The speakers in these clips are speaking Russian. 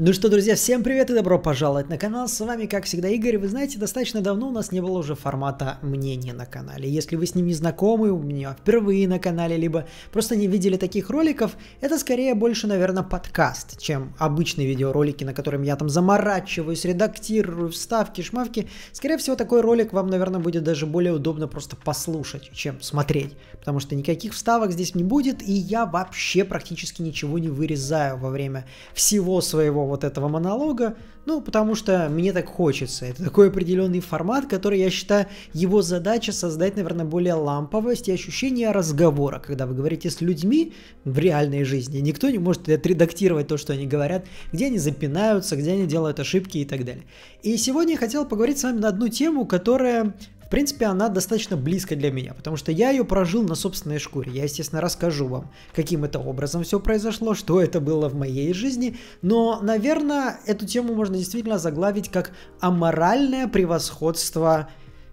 Ну что, друзья, всем привет и добро пожаловать на канал, с вами, как всегда, Игорь. Вы знаете, достаточно давно у нас не было уже формата мнения на канале. Если вы с ним не знакомы, у меня впервые на канале, либо просто не видели таких роликов, это скорее больше, наверное, подкаст, чем обычные видеоролики, на котором я там заморачиваюсь, редактирую, вставки, шмавки. Скорее всего, такой ролик вам, наверное, будет даже более удобно просто послушать, чем смотреть, потому что никаких вставок здесь не будет, и я вообще практически ничего не вырезаю во время всего своего вот этого монолога, ну, потому что мне так хочется. Это такой определенный формат, который, я считаю, его задача создать, наверное, более ламповость и ощущение разговора, когда вы говорите с людьми в реальной жизни. Никто не может отредактировать то, что они говорят, где они запинаются, где они делают ошибки и так далее. И сегодня я хотел поговорить с вами на одну тему, которая в принципе, она достаточно близко для меня, потому что я ее прожил на собственной шкуре. Я, естественно, расскажу вам, каким это образом все произошло, что это было в моей жизни, но, наверное, эту тему можно действительно заглавить как «Аморальное превосходство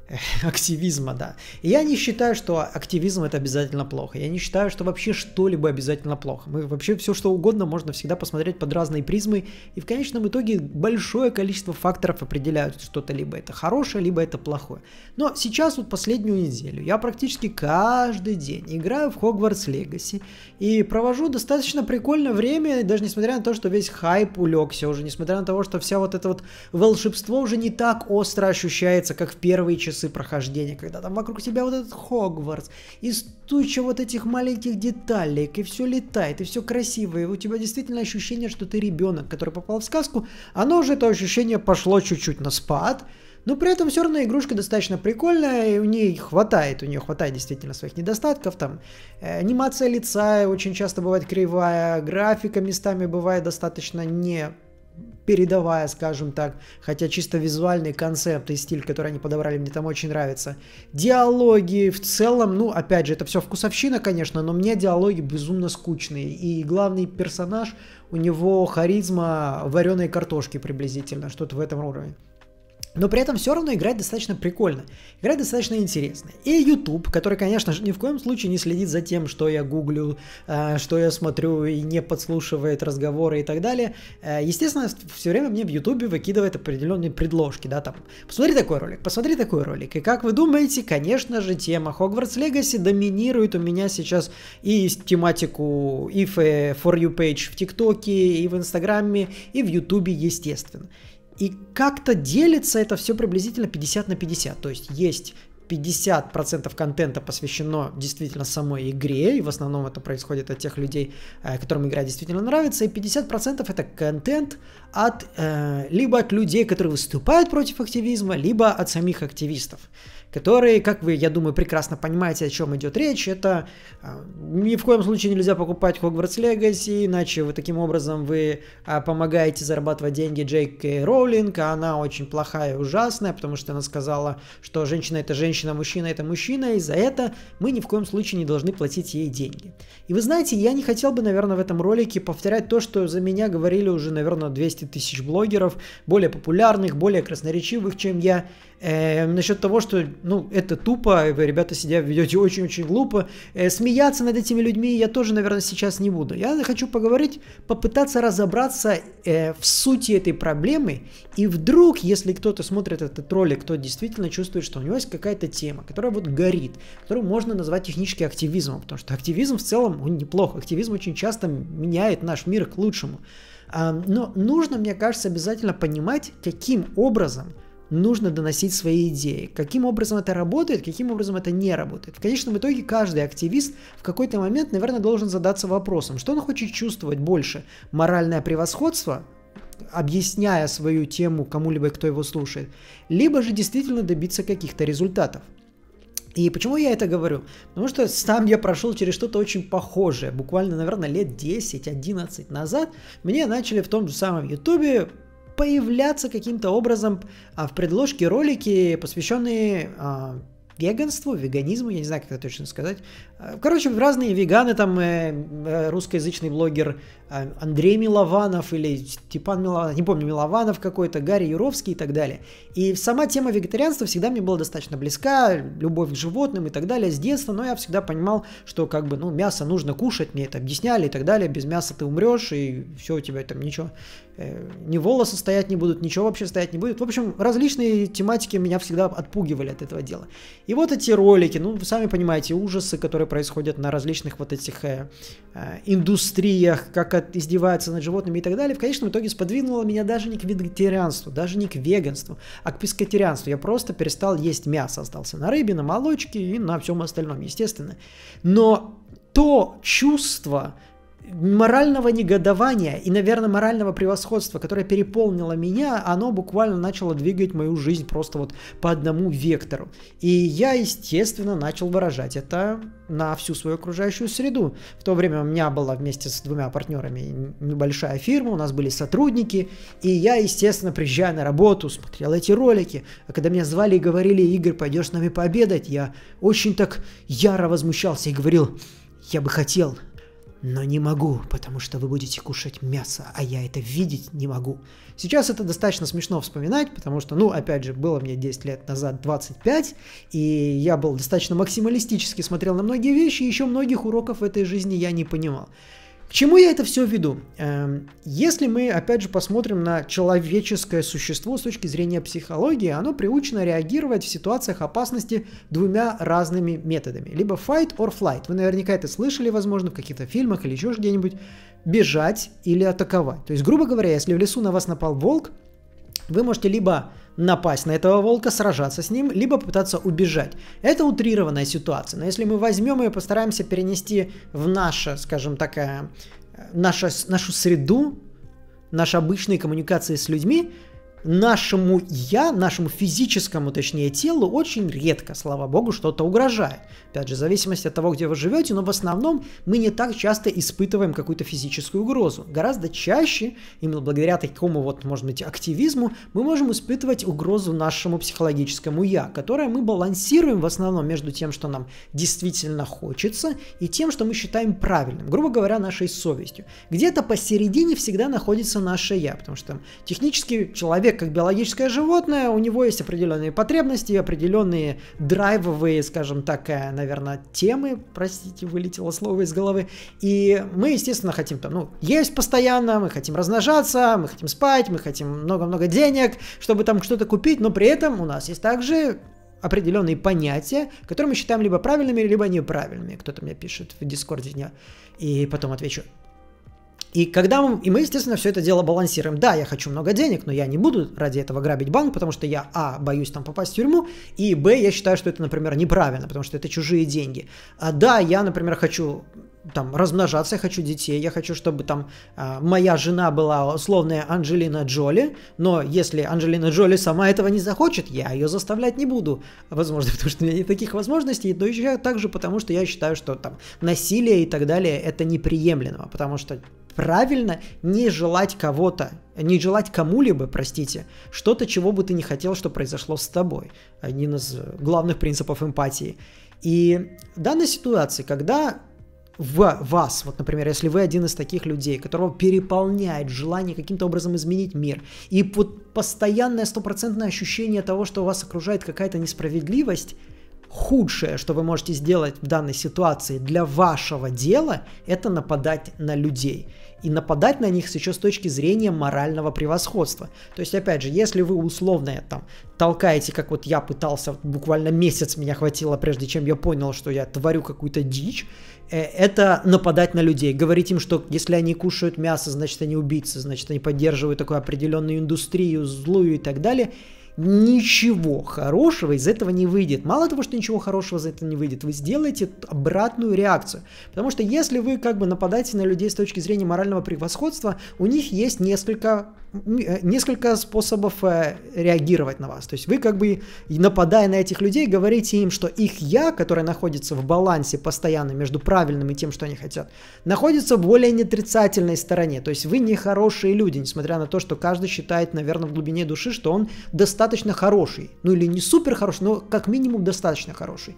активизма, да. И я не считаю, что активизм это обязательно плохо. Я не считаю, что вообще что-либо обязательно плохо. Мы вообще все что угодно можно всегда посмотреть под разные призмы. И в конечном итоге большое количество факторов определяют что-то либо это хорошее, либо это плохое. Но сейчас вот последнюю неделю я практически каждый день играю в Хогвартс Легаси и провожу достаточно прикольное время, даже несмотря на то, что весь хайп улегся уже, несмотря на то, что вся вот это вот волшебство уже не так остро ощущается, как в первые часы часы прохождения, когда там вокруг тебя вот этот Хогвартс, из тучи вот этих маленьких деталек, и все летает, и все красиво, и у тебя действительно ощущение, что ты ребенок, который попал в сказку, оно уже это ощущение пошло чуть-чуть на спад, но при этом все равно игрушка достаточно прикольная, и у нее хватает, у нее хватает действительно своих недостатков, там э, анимация лица очень часто бывает кривая, графика местами бывает достаточно не передовая, скажем так, хотя чисто визуальный концепт и стиль, который они подобрали, мне там очень нравится. Диалоги в целом, ну, опять же, это все вкусовщина, конечно, но мне диалоги безумно скучные, и главный персонаж, у него харизма вареной картошки приблизительно, что-то в этом уровне. Но при этом все равно играть достаточно прикольно, играть достаточно интересно. И YouTube, который, конечно же, ни в коем случае не следит за тем, что я гуглю, э, что я смотрю и не подслушивает разговоры и так далее. Э, естественно, все время мне в YouTube выкидывает определенные предложки, да, там, посмотри такой ролик, посмотри такой ролик. И как вы думаете, конечно же, тема Hogwarts Legacy доминирует у меня сейчас и тематику и For You Page в ТикТоке, и в Инстаграме, и в Ютубе, естественно. И как-то делится это все приблизительно 50 на 50. То есть есть 50% контента посвящено действительно самой игре, и в основном это происходит от тех людей, э, которым игра действительно нравится, и 50% это контент от, э, либо от людей, которые выступают против активизма, либо от самих активистов которые, как вы, я думаю, прекрасно понимаете, о чем идет речь. Это а, ни в коем случае нельзя покупать Хогвартс Легаси, иначе вы таким образом вы а, помогаете зарабатывать деньги Джейк Кей Роулинг, а она очень плохая и ужасная, потому что она сказала, что женщина это женщина, мужчина это мужчина, и за это мы ни в коем случае не должны платить ей деньги. И вы знаете, я не хотел бы, наверное, в этом ролике повторять то, что за меня говорили уже, наверное, 200 тысяч блогеров, более популярных, более красноречивых, чем я. Э, эм, насчет того, что, ну, это тупо, вы, ребята, себя ведете очень-очень глупо. Э, смеяться над этими людьми я тоже, наверное, сейчас не буду. Я хочу поговорить, попытаться разобраться э, в сути этой проблемы. И вдруг, если кто-то смотрит этот ролик, кто действительно чувствует, что у него есть какая-то тема, которая вот горит, которую можно назвать технически активизмом, потому что активизм в целом, он неплох. Активизм очень часто меняет наш мир к лучшему. Но нужно, мне кажется, обязательно понимать, каким образом – нужно доносить свои идеи. Каким образом это работает, каким образом это не работает. В конечном итоге каждый активист в какой-то момент, наверное, должен задаться вопросом, что он хочет чувствовать больше. Моральное превосходство, объясняя свою тему кому-либо, кто его слушает, либо же действительно добиться каких-то результатов. И почему я это говорю? Потому что сам я прошел через что-то очень похожее. Буквально, наверное, лет 10-11 назад мне начали в том же самом Ютубе появляться каким-то образом а, в предложке ролики, посвященные а, веганству, веганизму, я не знаю, как это точно сказать. А, короче, разные веганы, там э, э русскоязычный блогер э, Андрей Милованов или Степан Милованов, не помню, Милованов какой-то, Гарри Юровский и так далее. И сама тема вегетарианства всегда мне была достаточно близка, любовь к животным и так далее с детства, но я всегда понимал, что как бы, ну, мясо нужно кушать, мне это объясняли и так далее, без мяса ты умрешь и все, у тебя там ничего Э, ни волосы стоять не будут, ничего вообще стоять не будет. В общем, различные тематики меня всегда отпугивали от этого дела. И вот эти ролики, ну, вы сами понимаете, ужасы, которые происходят на различных вот этих э, э, индустриях, как от, издеваются над животными и так далее, в конечном итоге сподвинуло меня даже не к вегетарианству, даже не к веганству, а к пескотерианству. Я просто перестал есть мясо, остался на рыбе, на молочке и на всем остальном, естественно. Но то чувство, морального негодования и, наверное, морального превосходства, которое переполнило меня, оно буквально начало двигать мою жизнь просто вот по одному вектору. И я, естественно, начал выражать это на всю свою окружающую среду. В то время у меня была вместе с двумя партнерами небольшая фирма, у нас были сотрудники, и я, естественно, приезжая на работу, смотрел эти ролики, а когда меня звали и говорили, Игорь, пойдешь с нами пообедать, я очень так яро возмущался и говорил, я бы хотел, но не могу, потому что вы будете кушать мясо, а я это видеть не могу. Сейчас это достаточно смешно вспоминать, потому что, ну, опять же, было мне 10 лет назад 25, и я был достаточно максималистически смотрел на многие вещи, и еще многих уроков в этой жизни я не понимал чему я это все веду? Эм, если мы, опять же, посмотрим на человеческое существо с точки зрения психологии, оно приучено реагировать в ситуациях опасности двумя разными методами. Либо fight or flight. Вы наверняка это слышали, возможно, в каких-то фильмах или еще где-нибудь. Бежать или атаковать. То есть, грубо говоря, если в лесу на вас напал волк, вы можете либо напасть на этого волка, сражаться с ним, либо попытаться убежать. Это утрированная ситуация, но если мы возьмем ее и постараемся перенести в наше, скажем так, э, э, нашу, нашу среду, наши обычные коммуникации с людьми, нашему я, нашему физическому, точнее, телу очень редко, слава богу, что-то угрожает. Опять же, в зависимости от того, где вы живете, но в основном мы не так часто испытываем какую-то физическую угрозу. Гораздо чаще, именно благодаря такому вот, может быть, активизму, мы можем испытывать угрозу нашему психологическому я, которое мы балансируем в основном между тем, что нам действительно хочется, и тем, что мы считаем правильным, грубо говоря, нашей совестью. Где-то посередине всегда находится наше я, потому что там, технически человек человек как биологическое животное, у него есть определенные потребности, определенные драйвовые, скажем так, э, наверное, темы, простите, вылетело слово из головы, и мы, естественно, хотим там, ну, есть постоянно, мы хотим размножаться, мы хотим спать, мы хотим много-много денег, чтобы там что-то купить, но при этом у нас есть также определенные понятия, которые мы считаем либо правильными, либо неправильными. Кто-то мне пишет в Дискорде, и потом отвечу, и когда мы, и мы, естественно, все это дело балансируем. Да, я хочу много денег, но я не буду ради этого грабить банк, потому что я, а, боюсь там попасть в тюрьму, и, б, я считаю, что это, например, неправильно, потому что это чужие деньги. А, да, я, например, хочу там размножаться, я хочу детей, я хочу, чтобы там э, моя жена была условная Анджелина Джоли, но если Анджелина Джоли сама этого не захочет, я ее заставлять не буду, возможно, потому что у меня нет таких возможностей, но еще также потому, что я считаю, что там насилие и так далее это неприемлемо, потому что правильно не желать кого-то, не желать кому-либо, простите, что-то, чего бы ты не хотел, что произошло с тобой. Один из главных принципов эмпатии. И в данной ситуации, когда в вас, вот, например, если вы один из таких людей, которого переполняет желание каким-то образом изменить мир, и вот постоянное стопроцентное ощущение того, что вас окружает какая-то несправедливость, худшее, что вы можете сделать в данной ситуации для вашего дела, это нападать на людей и нападать на них еще с точки зрения морального превосходства. То есть, опять же, если вы условно э, там толкаете, как вот я пытался, буквально месяц меня хватило, прежде чем я понял, что я творю какую-то дичь, э, это нападать на людей, говорить им, что если они кушают мясо, значит они убийцы, значит они поддерживают такую определенную индустрию, злую и так далее – ничего хорошего из этого не выйдет. Мало того, что ничего хорошего из этого не выйдет, вы сделаете обратную реакцию. Потому что если вы как бы нападаете на людей с точки зрения морального превосходства, у них есть несколько Э, несколько способов э, реагировать на вас. То есть вы как бы, нападая на этих людей, говорите им, что их «я», которое находится в балансе постоянно между правильным и тем, что они хотят, находится в более неотрицательной стороне. То есть вы не хорошие люди, несмотря на то, что каждый считает, наверное, в глубине души, что он достаточно хороший. Ну или не супер хороший, но как минимум достаточно хороший.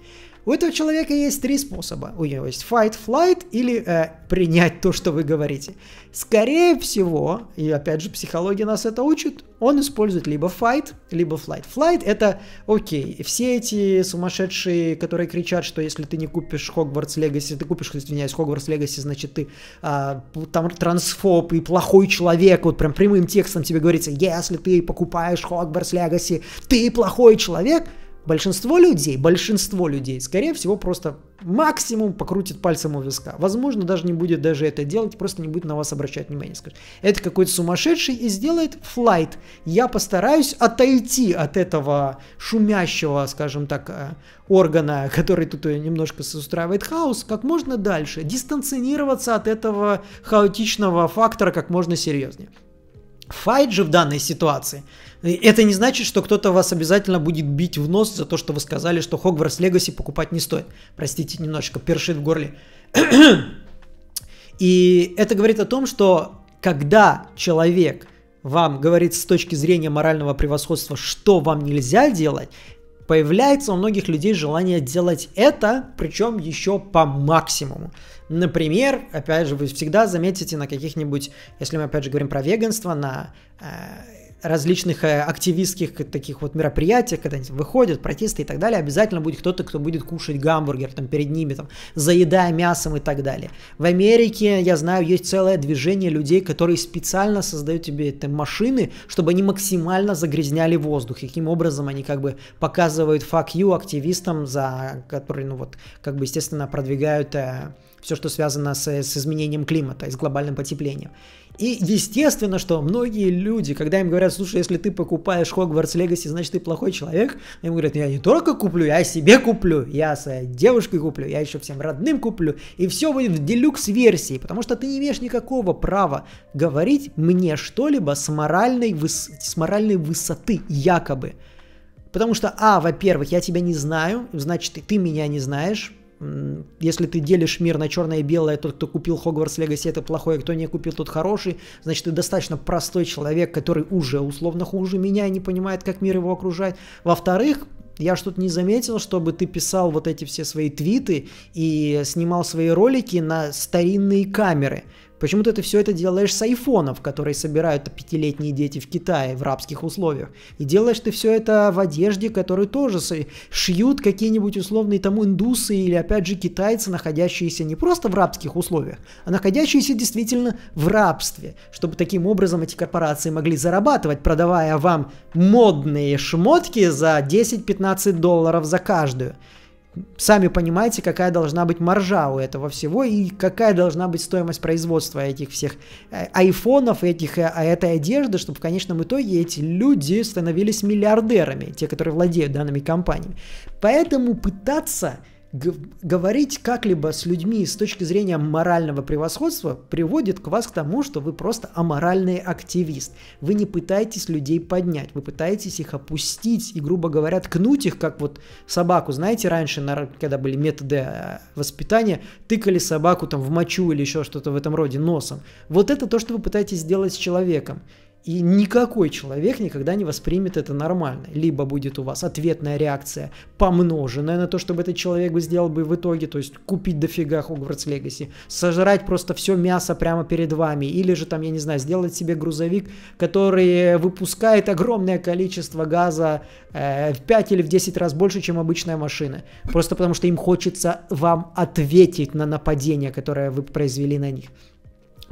У этого человека есть три способа. У него есть fight, flight или э, принять то, что вы говорите. Скорее всего, и опять же психология нас это учит, он использует либо fight, либо flight. Flight это окей, все эти сумасшедшие, которые кричат, что если ты не купишь Хогвартс Легаси, ты купишь, извиняюсь, Хогвартс Легаси, значит ты а, там трансфоб и плохой человек, вот прям прямым текстом тебе говорится, если ты покупаешь Хогвартс Легаси, ты плохой человек – Большинство людей, большинство людей, скорее всего, просто максимум покрутит пальцем у виска. Возможно, даже не будет даже это делать, просто не будет на вас обращать внимание. Скажет, это какой-то сумасшедший и сделает флайт. Я постараюсь отойти от этого шумящего, скажем так, э, органа, который тут э, немножко устраивает хаос, как можно дальше, дистанционироваться от этого хаотичного фактора как можно серьезнее. Файт же в данной ситуации – это не значит, что кто-то вас обязательно будет бить в нос за то, что вы сказали, что Хогвартс Легаси покупать не стоит. Простите, немножечко першит в горле. И это говорит о том, что когда человек вам говорит с точки зрения морального превосходства, что вам нельзя делать, появляется у многих людей желание делать это, причем еще по максимуму. Например, опять же, вы всегда заметите на каких-нибудь, если мы опять же говорим про веганство, на э, различных э, активистских таких вот мероприятиях, когда они выходят, протесты и так далее, обязательно будет кто-то, кто будет кушать гамбургер там перед ними, там, заедая мясом и так далее. В Америке, я знаю, есть целое движение людей, которые специально создают тебе это машины, чтобы они максимально загрязняли воздух. И таким образом они как бы показывают fuck you активистам, за которые, ну вот, как бы, естественно, продвигают э, все, что связано с, с изменением климата и с глобальным потеплением. И естественно, что многие люди, когда им говорят, слушай, если ты покупаешь Хогвартс Легаси, значит ты плохой человек, им говорят, я не только куплю, я себе куплю, я своей э, девушкой куплю, я еще всем родным куплю, и все будет в делюкс-версии, потому что ты не имеешь никакого права говорить мне что-либо с моральной, с моральной высоты, якобы. Потому что, а, во-первых, я тебя не знаю, значит, и ты меня не знаешь, если ты делишь мир на черное и белое, тот, кто купил Хогвартс Легаси, это плохой, а кто не купил, тот хороший, значит, ты достаточно простой человек, который уже условно хуже меня и не понимает, как мир его окружает. Во-вторых, я что-то не заметил, чтобы ты писал вот эти все свои твиты и снимал свои ролики на старинные камеры. Почему-то ты все это делаешь с айфонов, которые собирают пятилетние дети в Китае в рабских условиях. И делаешь ты все это в одежде, которую тоже шьют какие-нибудь условные там индусы или опять же китайцы, находящиеся не просто в рабских условиях, а находящиеся действительно в рабстве, чтобы таким образом эти корпорации могли зарабатывать, продавая вам модные шмотки за 10-15 долларов за каждую сами понимаете, какая должна быть маржа у этого всего и какая должна быть стоимость производства этих всех э, айфонов, этих, э, а этой одежды, чтобы в конечном итоге эти люди становились миллиардерами, те, которые владеют данными компаниями. Поэтому пытаться говорить как-либо с людьми с точки зрения морального превосходства приводит к вас к тому, что вы просто аморальный активист. Вы не пытаетесь людей поднять, вы пытаетесь их опустить и, грубо говоря, ткнуть их, как вот собаку. Знаете, раньше, когда были методы э, воспитания, тыкали собаку там в мочу или еще что-то в этом роде носом. Вот это то, что вы пытаетесь сделать с человеком. И никакой человек никогда не воспримет это нормально. Либо будет у вас ответная реакция, помноженная на то, чтобы этот человек бы сделал бы в итоге, то есть купить дофига Хогвартс Легаси, сожрать просто все мясо прямо перед вами, или же там, я не знаю, сделать себе грузовик, который выпускает огромное количество газа э, в 5 или в 10 раз больше, чем обычная машина. Просто потому что им хочется вам ответить на нападение, которое вы произвели на них.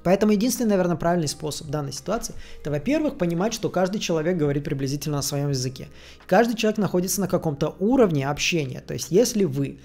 Поэтому единственный, наверное, правильный способ данной ситуации, это, во-первых, понимать, что каждый человек говорит приблизительно на своем языке. Каждый человек находится на каком-то уровне общения. То есть, если вы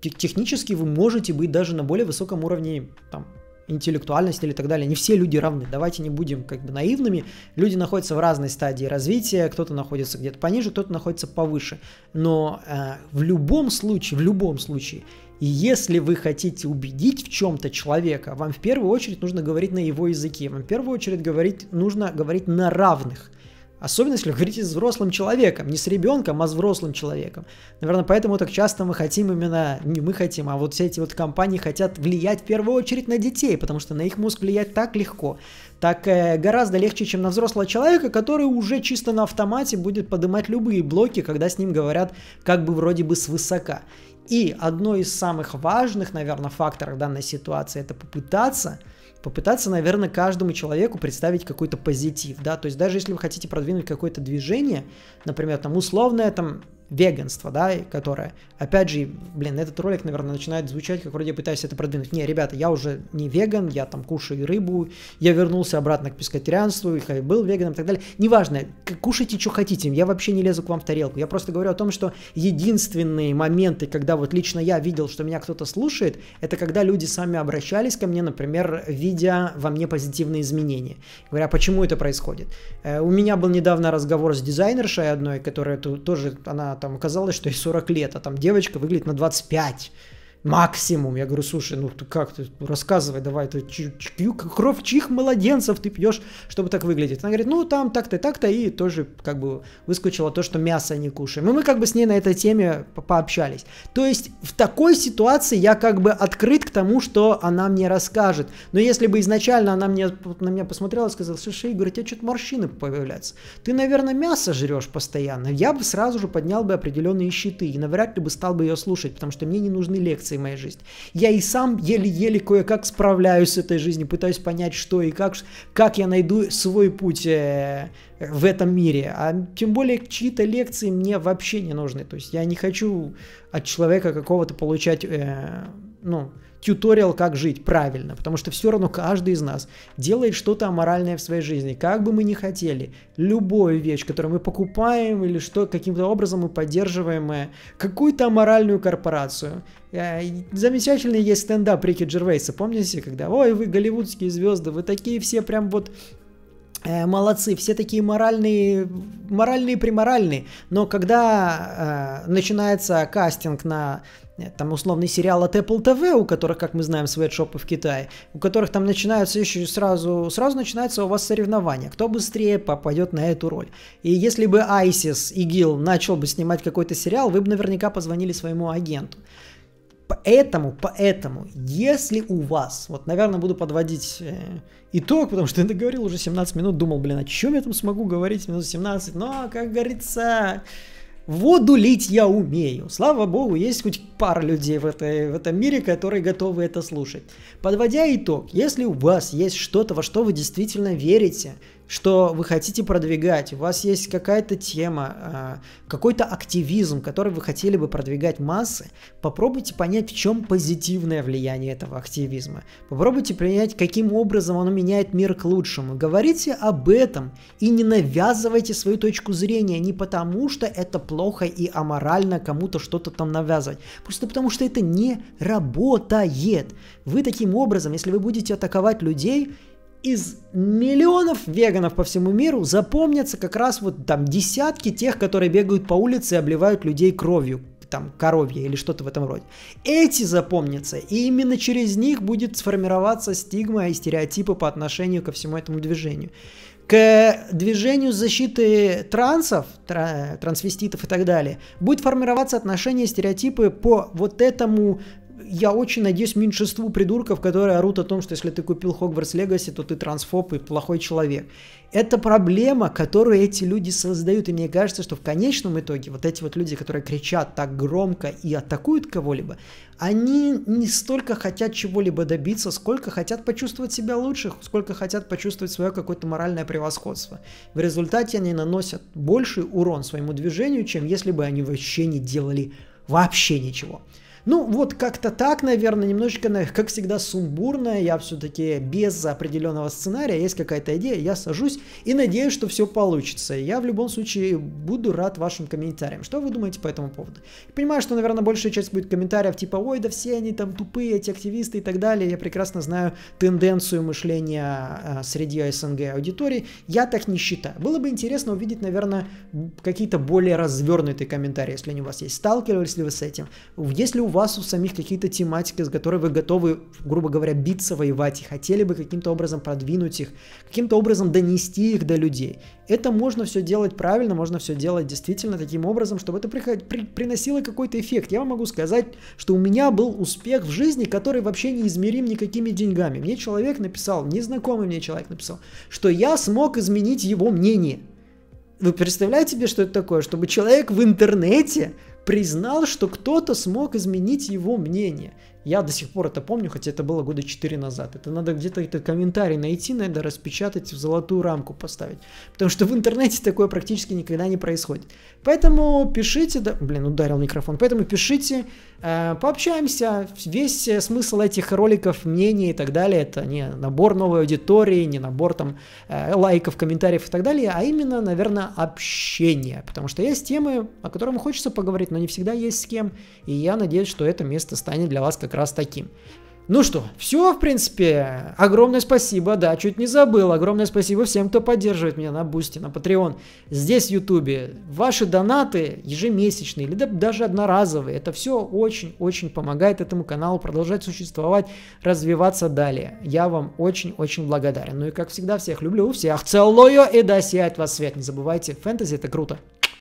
технически вы можете быть даже на более высоком уровне там, интеллектуальность или так далее. Не все люди равны. Давайте не будем как бы наивными. Люди находятся в разной стадии развития. Кто-то находится где-то пониже, кто-то находится повыше. Но э, в любом случае, в любом случае, если вы хотите убедить в чем-то человека, вам в первую очередь нужно говорить на его языке. Вам в первую очередь говорить, нужно говорить на равных. Особенно, если говорить с взрослым человеком, не с ребенком, а с взрослым человеком. Наверное, поэтому так часто мы хотим именно, не мы хотим, а вот все эти вот компании хотят влиять в первую очередь на детей, потому что на их мозг влиять так легко, так э, гораздо легче, чем на взрослого человека, который уже чисто на автомате будет поднимать любые блоки, когда с ним говорят как бы вроде бы свысока. И одно из самых важных, наверное, факторов данной ситуации – это попытаться – попытаться, наверное, каждому человеку представить какой-то позитив, да, то есть даже если вы хотите продвинуть какое-то движение, например, там условное там веганство, да, которое, опять же, блин, этот ролик, наверное, начинает звучать, как вроде пытаюсь это продвинуть. Не, ребята, я уже не веган, я там кушаю рыбу, я вернулся обратно к пескотарианству, и был веганом и так далее. Неважно, кушайте, что хотите, я вообще не лезу к вам в тарелку. Я просто говорю о том, что единственные моменты, когда вот лично я видел, что меня кто-то слушает, это когда люди сами обращались ко мне, например, видя во мне позитивные изменения. Говоря, «А почему это происходит? Э, у меня был недавно разговор с дизайнершей одной, которая тоже, она там оказалось, что ей 40 лет, а там девочка выглядит на 25. Максимум. Я говорю, слушай, ну ты как ты, рассказывай давай, ты, ч, ч, кровь чьих младенцев ты пьешь, чтобы так выглядеть? Она говорит, ну там так-то, так-то, и тоже как бы выскочила то, что мясо не кушаем. И мы как бы с ней на этой теме по пообщались. То есть в такой ситуации я как бы открыт к тому, что она мне расскажет. Но если бы изначально она мне, на меня посмотрела и сказала, слушай, Игорь, у тебя что-то морщины появляются. Ты, наверное, мясо жрешь постоянно. Я бы сразу же поднял бы определенные щиты и навряд ли бы стал бы ее слушать, потому что мне не нужны лекции ситуации в моей жизни. Я и сам еле-еле кое-как справляюсь с этой жизнью, пытаюсь понять, что и как, как я найду свой путь э, в этом мире. А тем более чьи-то лекции мне вообще не нужны. То есть я не хочу от человека какого-то получать, э, ну, тьюториал, как жить правильно, потому что все равно каждый из нас делает что-то аморальное в своей жизни, как бы мы ни хотели, любую вещь, которую мы покупаем или что каким-то образом мы поддерживаем э, какую-то аморальную корпорацию. Э, замечательный есть стендап Рики Джервейса, помните, когда «Ой, вы голливудские звезды, вы такие все прям вот Э, молодцы, все такие моральные, моральные приморальные, но когда э, начинается кастинг на э, там условный сериал от Apple TV, у которых, как мы знаем, свэтшопы в Китае, у которых там начинаются еще сразу, сразу начинается у вас соревнования, кто быстрее попадет на эту роль. И если бы ISIS, ИГИЛ начал бы снимать какой-то сериал, вы бы наверняка позвонили своему агенту. Поэтому, поэтому, если у вас, вот, наверное, буду подводить э, итог, потому что я говорил уже 17 минут, думал, блин, о чем я там смогу говорить минут 17, но, как говорится, воду лить я умею. Слава богу, есть хоть пара людей в, этой, в этом мире, которые готовы это слушать. Подводя итог, если у вас есть что-то, во что вы действительно верите – что вы хотите продвигать, у вас есть какая-то тема, а, какой-то активизм, который вы хотели бы продвигать массы, попробуйте понять, в чем позитивное влияние этого активизма. Попробуйте понять, каким образом оно меняет мир к лучшему. Говорите об этом и не навязывайте свою точку зрения не потому, что это плохо и аморально кому-то что-то там навязывать, просто потому, что это не работает. Вы таким образом, если вы будете атаковать людей, из миллионов веганов по всему миру запомнятся как раз вот там десятки тех, которые бегают по улице и обливают людей кровью, там коровье или что-то в этом роде. Эти запомнятся, и именно через них будет сформироваться стигма и стереотипы по отношению ко всему этому движению. К движению защиты трансов, трансвеститов и так далее, будет формироваться отношение, стереотипы по вот этому я очень надеюсь меньшинству придурков, которые орут о том, что если ты купил Хогвартс Легаси, то ты трансфоб и плохой человек. Это проблема, которую эти люди создают, и мне кажется, что в конечном итоге вот эти вот люди, которые кричат так громко и атакуют кого-либо, они не столько хотят чего-либо добиться, сколько хотят почувствовать себя лучше, сколько хотят почувствовать свое какое-то моральное превосходство. В результате они наносят больший урон своему движению, чем если бы они вообще не делали вообще ничего. Ну, вот как-то так, наверное, немножечко, как всегда, сумбурно. Я все-таки без определенного сценария, есть какая-то идея, я сажусь и надеюсь, что все получится. Я в любом случае буду рад вашим комментариям. Что вы думаете по этому поводу? Я понимаю, что, наверное, большая часть будет комментариев типа, ой, да все они там тупые, эти активисты и так далее. Я прекрасно знаю тенденцию мышления а, среди СНГ аудитории. Я так не считаю. Было бы интересно увидеть, наверное, какие-то более развернутые комментарии, если они у вас есть. Сталкивались ли вы с этим? Если у вас у самих какие-то тематики, с которой вы готовы, грубо говоря, биться, воевать, и хотели бы каким-то образом продвинуть их, каким-то образом донести их до людей. Это можно все делать правильно, можно все делать действительно таким образом, чтобы это приход... при... приносило какой-то эффект. Я вам могу сказать, что у меня был успех в жизни, который вообще не измерим никакими деньгами. Мне человек написал, незнакомый мне человек написал, что я смог изменить его мнение. Вы представляете себе, что это такое? Чтобы человек в интернете признал, что кто-то смог изменить его мнение. Я до сих пор это помню, хотя это было года 4 назад. Это надо где-то этот комментарий найти, надо распечатать, в золотую рамку поставить. Потому что в интернете такое практически никогда не происходит. Поэтому пишите... Да, блин, ударил микрофон. Поэтому пишите, э, пообщаемся. Весь э, смысл этих роликов, мнений и так далее, это не набор новой аудитории, не набор там э, лайков, комментариев и так далее, а именно, наверное, общение. Потому что есть темы, о которых хочется поговорить, но не всегда есть с кем. И я надеюсь, что это место станет для вас как раз таким. Ну что, все, в принципе. Огромное спасибо, да, чуть не забыл. Огромное спасибо всем, кто поддерживает меня на Бусти, на Patreon, здесь, в Ютубе. Ваши донаты ежемесячные или даже одноразовые, это все очень-очень помогает этому каналу продолжать существовать, развиваться далее. Я вам очень-очень благодарен. Ну и как всегда, всех люблю, всех целую и да сияет вас свет. Не забывайте, фэнтези это круто.